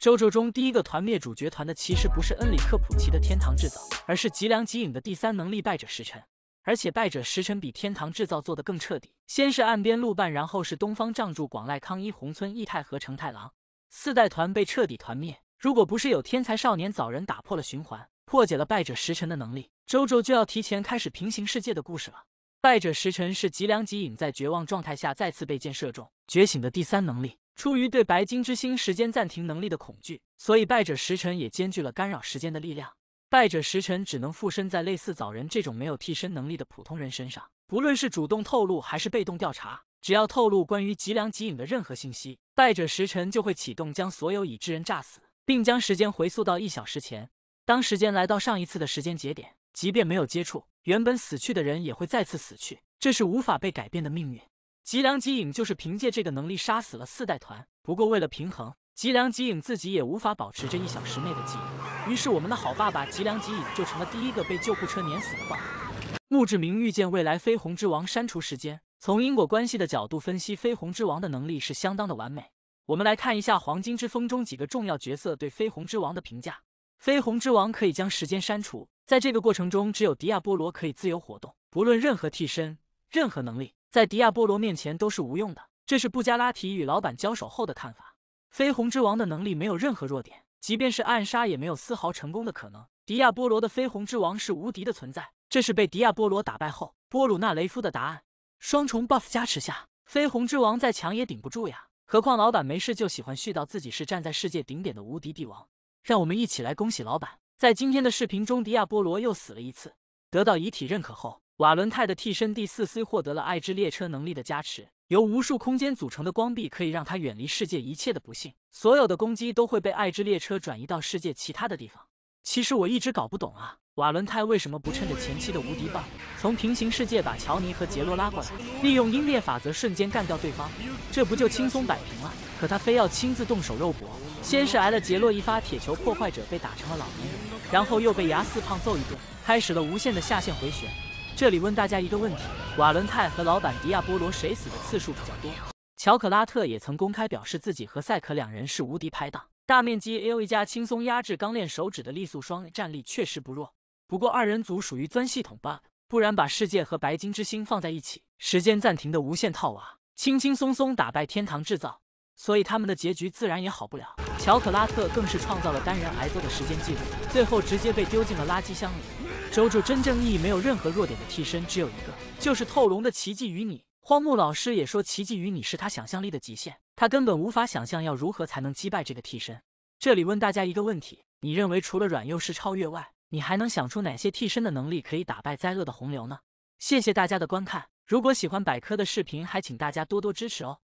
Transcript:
周周中第一个团灭主角团的，其实不是恩里克普奇的天堂制造，而是吉良吉影的第三能力败者时辰。而且败者时辰比天堂制造做得更彻底，先是岸边路伴，然后是东方仗助、广濑康一、红村义太和成太郎四代团被彻底团灭。如果不是有天才少年早人打破了循环，破解了败者时辰的能力，周周就要提前开始平行世界的故事了。败者时辰是吉良吉影在绝望状态下再次被箭射中觉醒的第三能力。出于对白金之星时间暂停能力的恐惧，所以败者时辰也兼具了干扰时间的力量。败者时辰只能附身在类似早人这种没有替身能力的普通人身上。不论是主动透露还是被动调查，只要透露关于吉良吉影的任何信息，败者时辰就会启动，将所有已知人炸死，并将时间回溯到一小时前。当时间来到上一次的时间节点，即便没有接触，原本死去的人也会再次死去。这是无法被改变的命运。吉良吉影就是凭借这个能力杀死了四代团。不过为了平衡，吉良吉影自己也无法保持这一小时内的记忆。于是我们的好爸爸吉良吉影就成了第一个被救护车碾死的爸爸。墓志铭预见未来，绯红之王删除时间。从因果关系的角度分析，绯红之王的能力是相当的完美。我们来看一下《黄金之风》中几个重要角色对绯红之王的评价。绯红之王可以将时间删除，在这个过程中，只有迪亚波罗可以自由活动，不论任何替身，任何能力。在迪亚波罗面前都是无用的，这是布加拉提与老板交手后的看法。绯红之王的能力没有任何弱点，即便是暗杀也没有丝毫成功的可能。迪亚波罗的绯红之王是无敌的存在，这是被迪亚波罗打败后波鲁纳雷夫的答案。双重 buff 加持下，绯红之王再强也顶不住呀！何况老板没事就喜欢絮叨自己是站在世界顶点的无敌帝王。让我们一起来恭喜老板，在今天的视频中迪亚波罗又死了一次，得到遗体认可后。瓦伦泰的替身第四 C 获得了爱之列车能力的加持，由无数空间组成的光壁可以让他远离世界一切的不幸，所有的攻击都会被爱之列车转移到世界其他的地方。其实我一直搞不懂啊，瓦伦泰为什么不趁着前期的无敌棒，从平行世界把乔尼和杰洛拉过来，利用湮灭法则瞬间干掉对方，这不就轻松摆平了？可他非要亲自动手肉搏，先是挨了杰洛一发铁球破坏者被打成了老年人，然后又被牙四胖揍一顿，开始了无限的下线回旋。这里问大家一个问题：瓦伦泰和老板迪亚波罗谁死的次数比较多？乔克拉特也曾公开表示自己和赛可两人是无敌拍档。大面积 A O E 加轻松压制钢链手指的丽素双战力确实不弱，不过二人组属于钻系统 bug，不然把世界和白金之星放在一起，时间暂停的无限套娃，轻轻松松打败天堂制造，所以他们的结局自然也好不了。乔克拉特更是创造了单人挨揍的时间记录，最后直接被丢进了垃圾箱里。周助真正意义没有任何弱点的替身只有一个，就是透龙的奇迹与你。荒木老师也说，奇迹与你是他想象力的极限，他根本无法想象要如何才能击败这个替身。这里问大家一个问题：你认为除了软幼式超越外，你还能想出哪些替身的能力可以打败灾厄的洪流呢？谢谢大家的观看，如果喜欢百科的视频，还请大家多多支持哦。